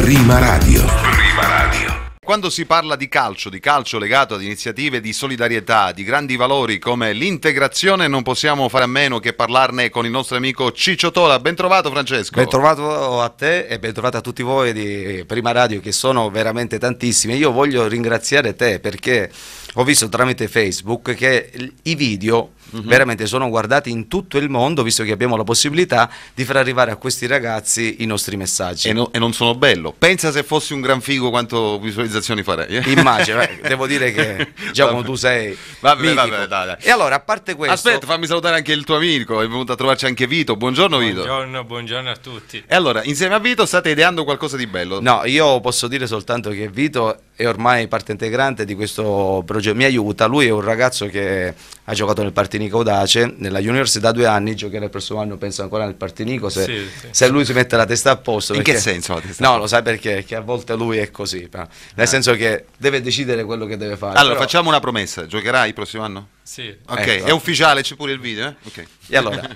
Prima Radio. Prima Radio. Quando si parla di calcio, di calcio legato ad iniziative di solidarietà, di grandi valori come l'integrazione, non possiamo fare a meno che parlarne con il nostro amico Ciccio Tola. Bentrovato Francesco. Bentrovato a te e bentrovato a tutti voi di Prima Radio che sono veramente tantissimi. Io voglio ringraziare te perché ho visto tramite Facebook che i video uh mhm. -huh. veramente sono guardati in tutto il mondo, visto che abbiamo la possibilità di far arrivare a questi ragazzi i nostri messaggi. E, no, e non sono bello. Pensa se fossi un gran figo quanto visualizzazioni farei. Eh? Immagino, eh, devo dire che Giacomo tu sei... Vabbè, vabbè, dai, dai. E allora, a parte questo... Aspetta, fammi salutare anche il tuo amico, è venuto a trovarci anche Vito. Buongiorno Vito. Buongiorno, buongiorno a tutti. E allora, insieme a Vito state ideando qualcosa di bello? No, io posso dire soltanto che Vito è ormai parte integrante di questo progetto, mi aiuta, lui è un ragazzo che ha giocato nel Partinico Audace, nella Juniors da due anni, giocherà il prossimo anno penso ancora nel Partinico, se, sì, sì. se lui si mette la testa a posto. Perché, In che senso? no, lo sai perché? Che a volte lui è così, nel ah. senso che deve decidere quello che deve fare. Allora Però... facciamo una promessa, giocherai il prossimo anno? Sì. Ok, ecco. è ufficiale, c'è pure il video. Eh? Okay. E allora,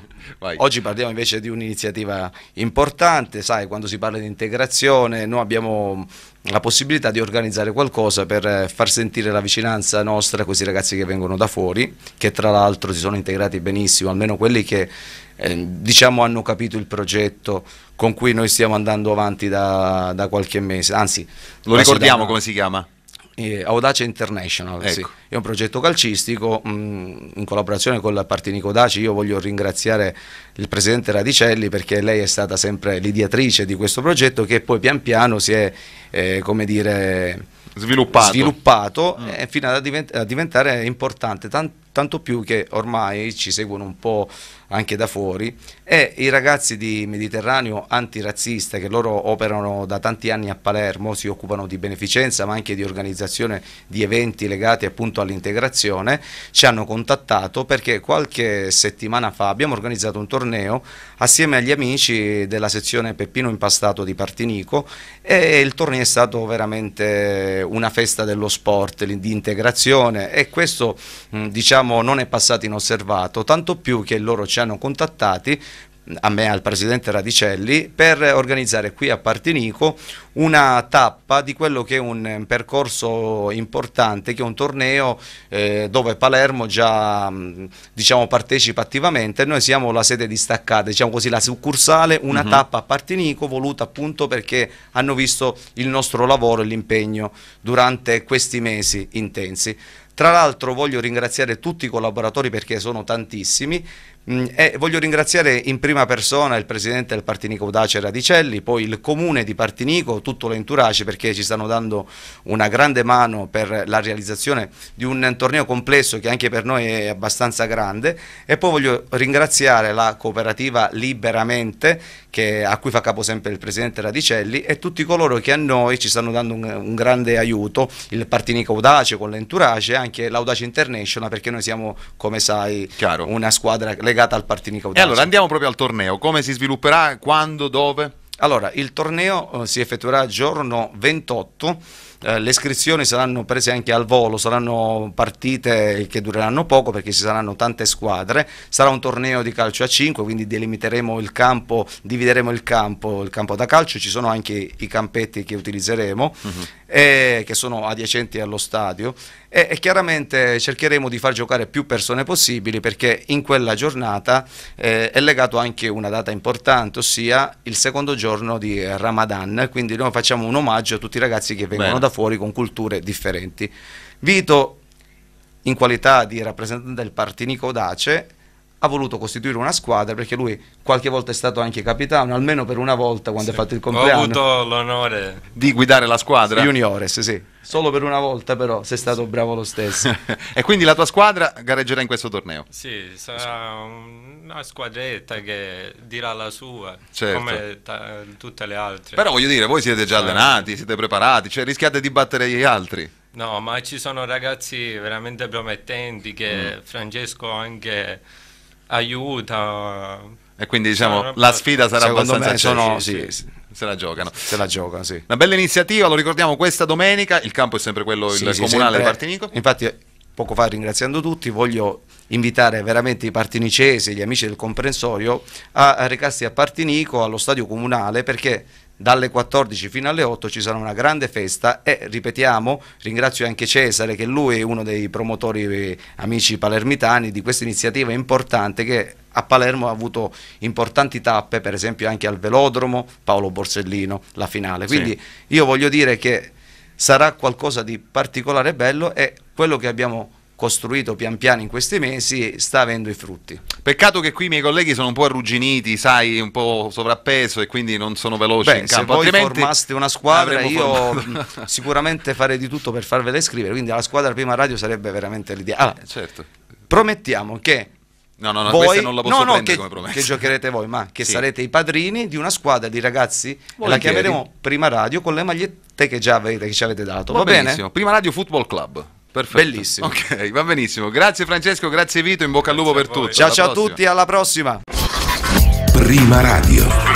oggi parliamo invece di un'iniziativa importante, sai, quando si parla di integrazione, noi abbiamo la possibilità di organizzare qualcosa per eh, far sentire la vicinanza nostra a questi ragazzi che vengono da fuori, che tra l'altro si sono integrati benissimo, almeno quelli che eh, diciamo hanno capito il progetto con cui noi stiamo andando avanti da, da qualche mese, anzi... Lo ricordiamo da... come si chiama? eh, Audace International, ecco. sì. è un progetto calcistico mh, mm, in collaborazione con la Partinico Daci. Io voglio ringraziare il presidente Radicelli perché lei è stata sempre l'ideatrice di questo progetto che poi pian piano si è, eh, come dire, sviluppato, sviluppato mm. eh, fino a, divent a, diventare importante, tan tanto più che ormai ci seguono un po' anche da fuori e i ragazzi di Mediterraneo antirazzista che loro operano da tanti anni a Palermo, si occupano di beneficenza ma anche di organizzazione di eventi legati appunto all'integrazione, ci hanno contattato perché qualche settimana fa abbiamo organizzato un torneo assieme agli amici della sezione Peppino Impastato di Partinico e il torneo è stato veramente una festa dello sport di integrazione e questo diciamo non è passato inosservato tanto più che loro ci hanno contattati a me, al presidente Radicelli, per organizzare qui a Partinico una tappa di quello che è un eh, percorso importante, che è un torneo eh, dove Palermo già mm, diciamo, partecipa attivamente, noi siamo la sede distaccata, diciamo così, la succursale, una uh mhm. -huh. tappa a Partinico voluta appunto perché hanno visto il nostro lavoro e l'impegno durante questi mesi intensi. Tra l'altro voglio ringraziare tutti i collaboratori perché sono tantissimi Mm, e voglio ringraziare in prima persona il presidente del Partinico Audace Radicelli, poi il comune di Partinico, tutto l'enturace perché ci stanno dando una grande mano per la realizzazione di un torneo complesso che anche per noi è abbastanza grande e poi voglio ringraziare la cooperativa Liberamente che, a cui fa capo sempre il presidente Radicelli e tutti coloro che a noi ci stanno dando un, un grande aiuto, il Partinico Audace con l'enturace e anche l'Audace International perché noi siamo come sai Chiaro. una squadra legata al Partini Caudace. E allora andiamo proprio al torneo, come si svilupperà, quando, dove? Allora, il torneo eh, si effettuerà giorno 28 eh, le iscrizioni saranno prese anche al volo, saranno partite che dureranno poco perché ci saranno tante squadre, sarà un torneo di calcio a 5, quindi delimiteremo il campo, divideremo il campo, il campo da calcio, ci sono anche i campetti che utilizzeremo, uh mhm. -huh. eh, che sono adiacenti allo stadio e, e, chiaramente cercheremo di far giocare più persone possibili perché in quella giornata eh, è legato anche una data importante, ossia il secondo giorno di Ramadan, quindi noi facciamo un omaggio a tutti i ragazzi che vengono Bene. da fuori con culture differenti. Vito, in qualità di rappresentante del Partinico Dace, ha voluto costituire una squadra perché lui qualche volta è stato anche capitano, almeno per una volta quando sì. ha fatto il compleanno. Ho avuto l'onore di guidare la squadra. Juniores, sì. Solo per una volta però sei stato sì. bravo lo stesso. e quindi la tua squadra gareggerà in questo torneo? Sì, sarà una squadretta che dirà la sua, certo. come ta- tutte le altre. Però voglio dire, voi siete già allenati, siete preparati, cioè rischiate di battere gli altri. No, ma ci sono ragazzi veramente promettenti che mm. Francesco anche aiuta. E quindi diciamo la sfida sarà Secondo abbastanza cioè, sono, sì, sì, se la giocano. Se la giocano, sì. Una bella iniziativa, lo ricordiamo questa domenica, il campo è sempre quello sì, il sì, comunale di Partinico. Infatti poco fa ringraziando tutti, voglio invitare veramente i partinicesi, gli amici del comprensorio a recarsi a Partinico, allo stadio comunale perché dalle 14 fino alle 8 ci sarà una grande festa e ripetiamo, ringrazio anche Cesare che lui è uno dei promotori eh, amici palermitani di questa iniziativa importante che a Palermo ha avuto importanti tappe, per esempio anche al velodromo Paolo Borsellino, la finale. Quindi sì. io voglio dire che sarà qualcosa di particolare bello e quello che abbiamo costruito pian piano in questi mesi sta avendo i frutti. Peccato che qui i miei colleghi sono un po' arrugginiti, sai, un po' sovrappeso e quindi non sono veloci Beh, in campo. Se voi Altrimenti formaste una squadra io formato. sicuramente farei di tutto per farvela iscrivere, quindi la squadra prima radio sarebbe veramente l'ideale. Allora, eh, certo. Promettiamo che No, no, no, voi, non la posso no, no, che, come promessa. Che giocherete voi, ma che sì. sarete i padrini di una squadra di ragazzi la chiameremo Prima Radio con le magliette che già avete, che ci avete dato. Va, Va bene? Prima Radio Football Club. Perfetto. Bellissimo. Ok, va benissimo. Grazie Francesco, grazie Vito, in bocca al lupo per tutti. Ciao ciao a tutti, alla prossima. Prima Radio.